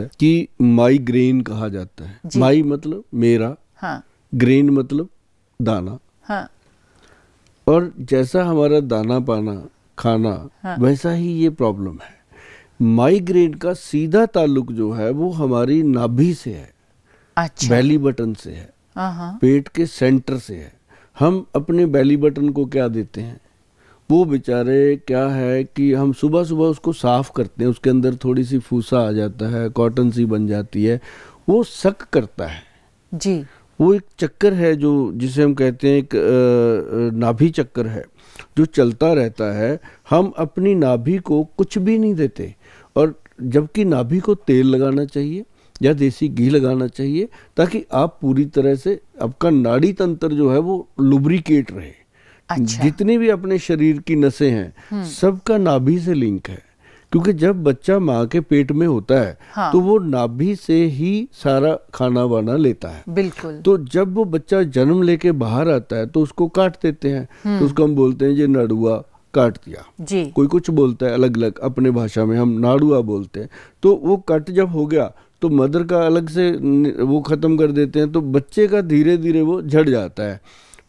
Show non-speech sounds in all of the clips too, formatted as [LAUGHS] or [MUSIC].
है कि माइग्रेन कहा जाता है माई मतलब मेरा हाँ। ग्रेन मतलब दाना हाँ। और जैसा हमारा दाना पाना खाना हाँ। वैसा ही ये प्रॉब्लम है माइग्रेन का सीधा ताल्लुक जो है वो हमारी नाभि से है अच्छा। बैली बटन से है हाँ, हाँ। पेट के सेंटर से है हम अपने बैली बटन को क्या देते हैं वो बेचारे क्या है कि हम सुबह सुबह उसको साफ़ करते हैं उसके अंदर थोड़ी सी फूसा आ जाता है कॉटन सी बन जाती है वो शक करता है जी वो एक चक्कर है जो जिसे हम कहते हैं एक नाभि चक्कर है जो चलता रहता है हम अपनी नाभि को कुछ भी नहीं देते और जबकि नाभि को तेल लगाना चाहिए या देसी घी लगाना चाहिए ताकि आप पूरी तरह से आपका नाड़ी तंत्र जो है वो लुब्रिकेट रहे अच्छा। जितनी भी अपने शरीर की नसें हैं हम्म। सबका नाभि से लिंक है क्योंकि जब बच्चा माँ के पेट में होता है हाँ। तो वो नाभि से ही सारा खाना वाना लेता है बिल्कुल तो जब वो बच्चा जन्म लेके बाहर आता है तो उसको काट देते हैं हम्म। तो उसको हम बोलते हैं ये नड़ुआ काट दिया जी। कोई कुछ बोलता है अलग अलग अपने भाषा में हम नाड़ुआ बोलते हैं तो वो कट जब हो गया तो मदर का अलग से वो खत्म कर देते हैं तो बच्चे का धीरे धीरे वो झड़ जाता है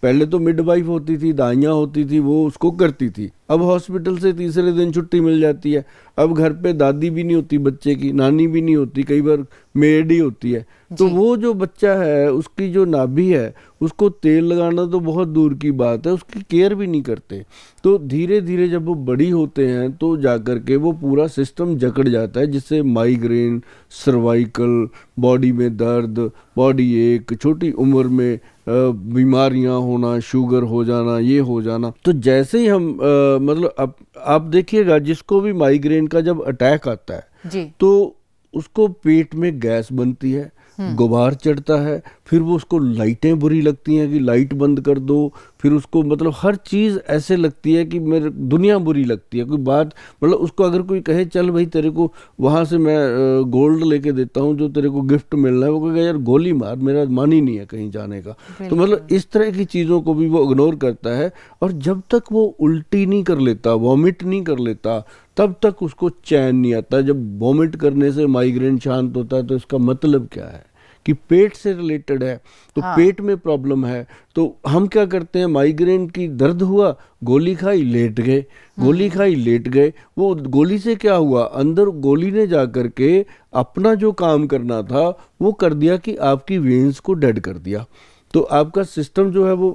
पहले तो मिडवाइफ होती थी दाइयाँ होती थी वो उसको करती थी अब हॉस्पिटल से तीसरे दिन छुट्टी मिल जाती है अब घर पे दादी भी नहीं होती बच्चे की नानी भी नहीं होती कई बार मेड ही होती है तो वो जो बच्चा है उसकी जो नाभि है उसको तेल लगाना तो बहुत दूर की बात है उसकी केयर भी नहीं करते तो धीरे धीरे जब वो बड़ी होते हैं तो जा कर के वो पूरा सिस्टम जकड़ जाता है जिससे माइग्रेन सर्वाइकल बॉडी में दर्द बॉडी एक छोटी उम्र में बीमारियां होना शुगर हो जाना ये हो जाना तो जैसे ही हम आ, मतलब आप आप देखिएगा जिसको भी माइग्रेन ब्रेन का जब अटैक आता है तो उसको पेट में गैस बनती है हम्म। गुबार चढ़ता है फिर वो उसको लाइटें बुरी लगती हैं कि लाइट बंद कर दो फिर उसको मतलब हर चीज़ ऐसे लगती है कि मेरे दुनिया बुरी लगती है कोई बात मतलब उसको अगर कोई कहे चल भाई तेरे को वहाँ से मैं गोल्ड लेके देता हूँ जो तेरे को गिफ्ट मिलना है वो कहेगा यार गोली मार मेरा मन ही नहीं है कहीं जाने का तो मतलब इस तरह की चीज़ों को भी वो इग्नोर करता है और जब तक वो उल्टी नहीं कर लेता वॉमिट नहीं कर लेता तब तक उसको चैन नहीं आता जब वॉमिट करने से माइग्रेन शांत होता है तो इसका मतलब क्या है कि पेट से रिलेटेड है तो हाँ। पेट में प्रॉब्लम है तो हम क्या करते हैं माइग्रेन की दर्द हुआ गोली खाई लेट गए हम्म। गोली खाई लेट गए वो गोली से क्या हुआ अंदर गोली ने जा करके अपना जो काम करना था वो कर दिया कि आपकी वेन्स को डेड कर दिया तो आपका सिस्टम जो है वो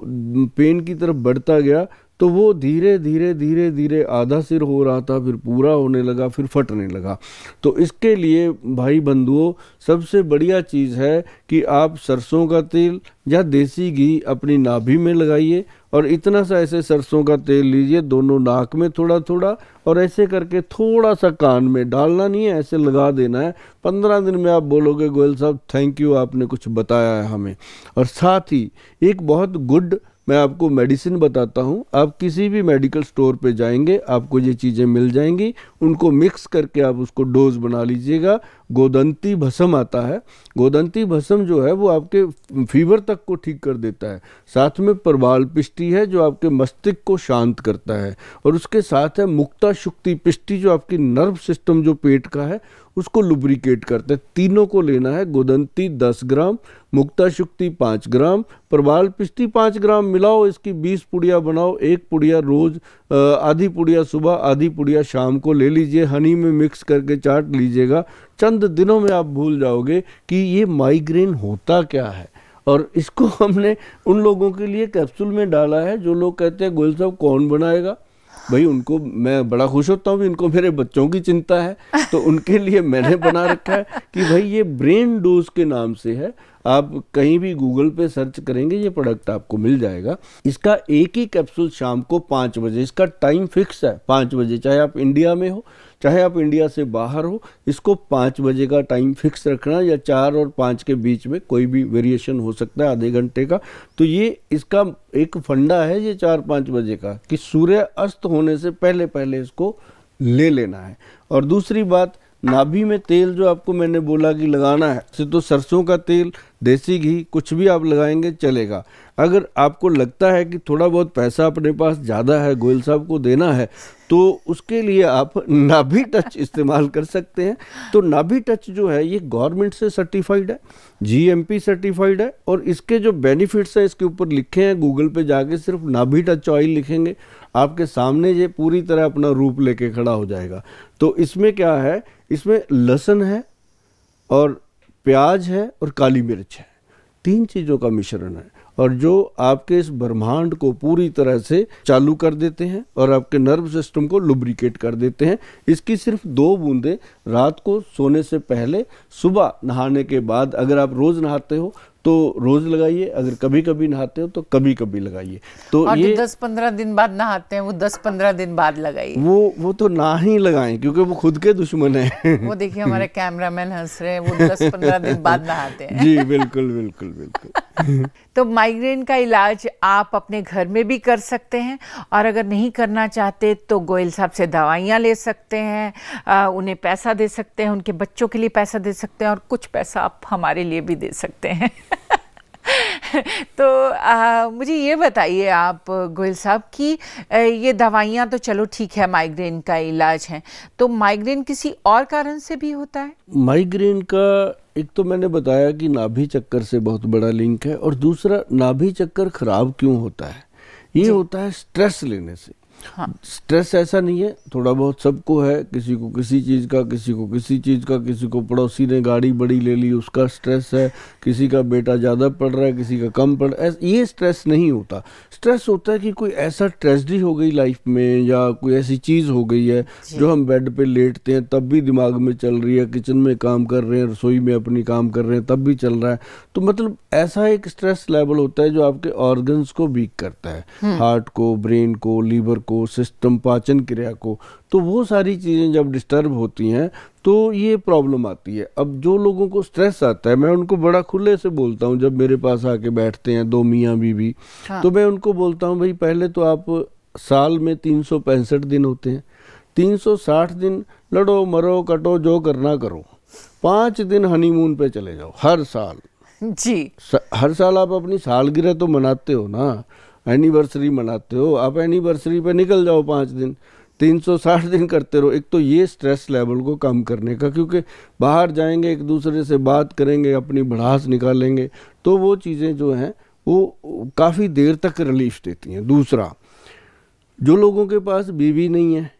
पेन की तरफ बढ़ता गया तो वो धीरे धीरे धीरे धीरे आधा सिर हो रहा था फिर पूरा होने लगा फिर फटने लगा तो इसके लिए भाई बंधुओं सबसे बढ़िया चीज़ है कि आप सरसों का तेल या देसी घी अपनी नाभि में लगाइए और इतना सा ऐसे सरसों का तेल लीजिए दोनों नाक में थोड़ा थोड़ा और ऐसे करके थोड़ा सा कान में डालना नहीं है ऐसे लगा देना है पंद्रह दिन में आप बोलोगे गोयल साहब थैंक यू आपने कुछ बताया है हमें और साथ ही एक बहुत गुड मैं आपको मेडिसिन बताता हूँ आप किसी भी मेडिकल स्टोर पे जाएंगे आपको ये चीज़ें मिल जाएंगी उनको मिक्स करके आप उसको डोज बना लीजिएगा गोदंती भसम आता है गोदंती भसम जो है वो आपके फीवर तक को ठीक कर देता है साथ में प्रबाल पिष्टि है जो आपके मस्तिष्क को शांत करता है और उसके साथ है मुक्ता शुक्ति पिष्टि जो आपकी नर्व सिस्टम जो पेट का है उसको लुब्रिकेट करते हैं तीनों को लेना है गोदंती 10 ग्राम मुक्ता शुक्ति 5 ग्राम प्रबाल पिष्टी 5 ग्राम मिलाओ इसकी 20 पुड़िया बनाओ एक पुड़िया रोज आधी पुड़िया सुबह आधी पुड़िया शाम को ले लीजिए हनी में मिक्स करके चाट लीजिएगा चंद दिनों में आप भूल जाओगे कि ये माइग्रेन होता क्या है और इसको [LAUGHS] हमने उन लोगों के लिए कैप्सूल में डाला है जो लोग कहते हैं गोयल साहब कौन बनाएगा भाई उनको मैं बड़ा खुश होता हूँ इनको मेरे बच्चों की चिंता है तो उनके लिए मैंने बना रखा है कि भाई ये ब्रेन डोज के नाम से है आप कहीं भी गूगल पे सर्च करेंगे ये प्रोडक्ट आपको मिल जाएगा इसका एक ही कैप्सूल शाम को पाँच बजे इसका टाइम फिक्स है पाँच बजे चाहे आप इंडिया में हो चाहे आप इंडिया से बाहर हो इसको पाँच बजे का टाइम फिक्स रखना या चार और पाँच के बीच में कोई भी वेरिएशन हो सकता है आधे घंटे का तो ये इसका एक फंडा है ये चार पाँच बजे का कि सूर्य अस्त होने से पहले पहले इसको ले लेना है और दूसरी बात नाभि में तेल जो आपको मैंने बोला कि लगाना है तो सरसों का तेल देसी घी कुछ भी आप लगाएंगे चलेगा अगर आपको लगता है कि थोड़ा बहुत पैसा अपने पास ज़्यादा है गोयल साहब को देना है तो उसके लिए आप [LAUGHS] नाभी टच इस्तेमाल कर सकते हैं तो नाभी टच जो है ये गवर्नमेंट से सर्टिफाइड है जीएमपी सर्टिफाइड है और इसके जो बेनिफिट्स हैं इसके ऊपर लिखे हैं गूगल पे जाके सिर्फ नाभी टच ऑयल लिखेंगे आपके सामने ये पूरी तरह अपना रूप लेके खड़ा हो जाएगा तो इसमें क्या है इसमें लहसन है और प्याज है और काली मिर्च है तीन चीज़ों का मिश्रण है और जो आपके इस ब्रह्मांड को पूरी तरह से चालू कर देते हैं और आपके नर्व सिस्टम को लुब्रिकेट कर देते हैं इसकी सिर्फ दो बूंदें रात को सोने से पहले सुबह नहाने के बाद अगर आप रोज़ नहाते हो तो रोज लगाइए अगर कभी कभी नहाते हो तो कभी कभी लगाइए तो और ये दस पंद्रह दिन बाद नहाते हैं वो दस पंद्रह दिन बाद लगाइए वो वो तो ना ही लगाएं क्योंकि वो खुद के दुश्मन है वो देखिए हमारे [LAUGHS] कैमरामैन हंस रहे हैं वो दस पंद्रह दिन बाद नहाते हैं जी बिल्कुल बिल्कुल बिल्कुल तो माइग्रेन का इलाज आप अपने घर में भी कर सकते हैं और अगर नहीं करना चाहते तो गोयल साहब से दवाइयाँ ले सकते हैं आ, उन्हें पैसा दे सकते हैं उनके बच्चों के लिए पैसा दे सकते हैं और कुछ पैसा आप हमारे लिए भी दे सकते हैं [LAUGHS] तो आ, मुझे ये बताइए आप गोयल साहब कि ये दवाइयाँ तो चलो ठीक है माइग्रेन का इलाज है तो माइग्रेन किसी और कारण से भी होता है माइग्रेन का एक तो मैंने बताया कि नाभि चक्कर से बहुत बड़ा लिंक है और दूसरा नाभि चक्कर खराब क्यों होता है ये होता है स्ट्रेस लेने से हाँ स्ट्रेस ऐसा नहीं है थोड़ा बहुत सबको है किसी को किसी चीज़ का किसी को किसी चीज़ का किसी को पड़ोसी ने गाड़ी बड़ी ले ली उसका स्ट्रेस है किसी का बेटा ज़्यादा पढ़ रहा है किसी का कम पढ़ रहा ये स्ट्रेस नहीं होता स्ट्रेस होता है कि कोई ऐसा ट्रेजडी हो गई लाइफ में या कोई ऐसी चीज़ हो गई है जो हम बेड पर लेटते हैं तब भी दिमाग में चल रही है किचन में काम कर रहे हैं रसोई में अपनी काम कर रहे हैं तब भी चल रहा है तो मतलब ऐसा एक स्ट्रेस लेवल होता है जो आपके ऑर्गन्स को वीक करता है हम्म। हार्ट को ब्रेन को लीवर को सिस्टम पाचन क्रिया को तो वो सारी चीज़ें जब डिस्टर्ब होती हैं तो ये प्रॉब्लम आती है अब जो लोगों को स्ट्रेस आता है मैं उनको बड़ा खुले से बोलता हूँ जब मेरे पास आके बैठते हैं दो मियाँ बीबी हाँ। तो मैं उनको बोलता हूँ भाई पहले तो आप साल में तीन दिन होते हैं तीन दिन लड़ो मरो कटो जो करना करो पाँच दिन हनीमून पे चले जाओ हर साल जी हर साल आप अपनी सालगिरह तो मनाते हो ना एनिवर्सरी मनाते हो आप एनिवर्सरी पे निकल जाओ पाँच दिन 360 दिन करते रहो एक तो ये स्ट्रेस लेवल को कम करने का क्योंकि बाहर जाएंगे एक दूसरे से बात करेंगे अपनी बढ़ास निकालेंगे तो वो चीज़ें जो हैं वो काफ़ी देर तक रिलीफ देती हैं दूसरा जो लोगों के पास बीवी नहीं है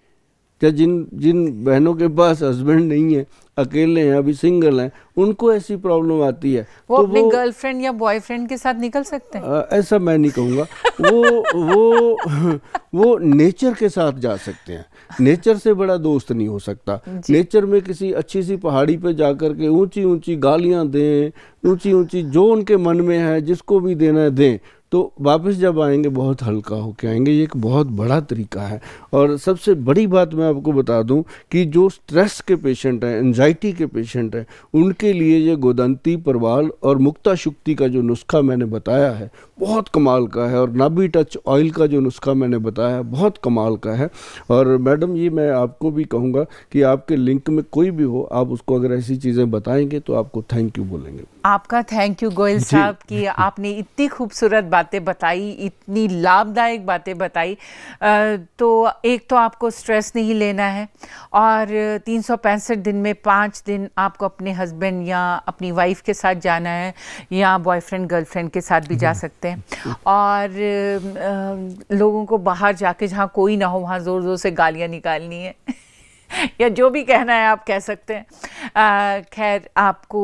या जिन जिन बहनों के पास हस्बैंड नहीं है अकेले हैं अभी सिंगल हैं उनको ऐसी प्रॉब्लम आती है वो तो अपने गर्लफ्रेंड या बॉयफ्रेंड के साथ निकल सकते हैं ऐसा मैं नहीं कहूँगा वो वो [LAUGHS] वो नेचर के साथ जा सकते हैं नेचर से बड़ा दोस्त नहीं हो सकता नेचर में किसी अच्छी सी पहाड़ी पे जा कर के ऊंची ऊंची गालियाँ दें ऊंची ऊंची जो उनके मन में है जिसको भी देना है दें तो वापस जब आएंगे बहुत हल्का होके आएंगे ये एक बहुत बड़ा तरीका है और सबसे बड़ी बात मैं आपको बता दूं कि जो स्ट्रेस के पेशेंट हैं एनजाइटी एनजाइटी के पेशेंट हैं उनके लिए ये गोदंती परवाल और मुक्ता शुक्ति का जो नुस्खा मैंने बताया है बहुत कमाल का है और नाबी टच ऑयल का जो नुस्खा मैंने बताया है बहुत कमाल का है और मैडम ये मैं आपको भी कहूँगा कि आपके लिंक में कोई भी हो आप उसको अगर ऐसी चीज़ें बताएंगे तो आपको थैंक यू बोलेंगे आपका थैंक यू गोयल साहब कि आपने इतनी खूबसूरत बातें बताई इतनी लाभदायक बातें बताई तो एक तो आपको स्ट्रेस नहीं लेना है और तीन दिन में पाँच पाँच दिन आपको अपने हस्बैंड या अपनी वाइफ के साथ जाना है या बॉयफ्रेंड गर्लफ्रेंड के साथ भी जा सकते हैं और आ, लोगों को बाहर जाके जहाँ कोई ना हो वहाँ ज़ोर ज़ोर से गालियाँ निकालनी है [LAUGHS] या जो भी कहना है आप कह सकते हैं खैर आपको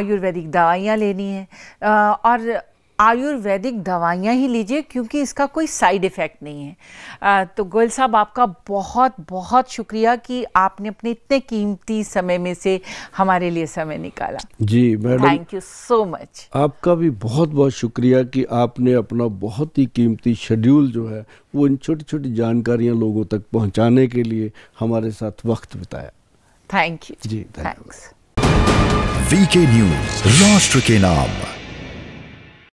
आयुर्वेदिक दवाइयाँ लेनी है आ, और आयुर्वेदिक दवाइयाँ ही लीजिए क्योंकि इसका कोई साइड इफ़ेक्ट नहीं है आ, तो गोयल साहब आपका बहुत बहुत शुक्रिया कि आपने अपने इतने कीमती समय में से हमारे लिए समय निकाला जी madam thank you so much आपका भी बहुत बहुत शुक्रिया कि आपने अपना बहुत ही कीमती शेड्यूल जो है वो इन छोटी छोटी जानकारियाँ लोगों तक पहुँचाने के लिए हमारे साथ वक्त बिताया थैंक यू जी थैंक्स के न्यूज राष्ट्र के नाम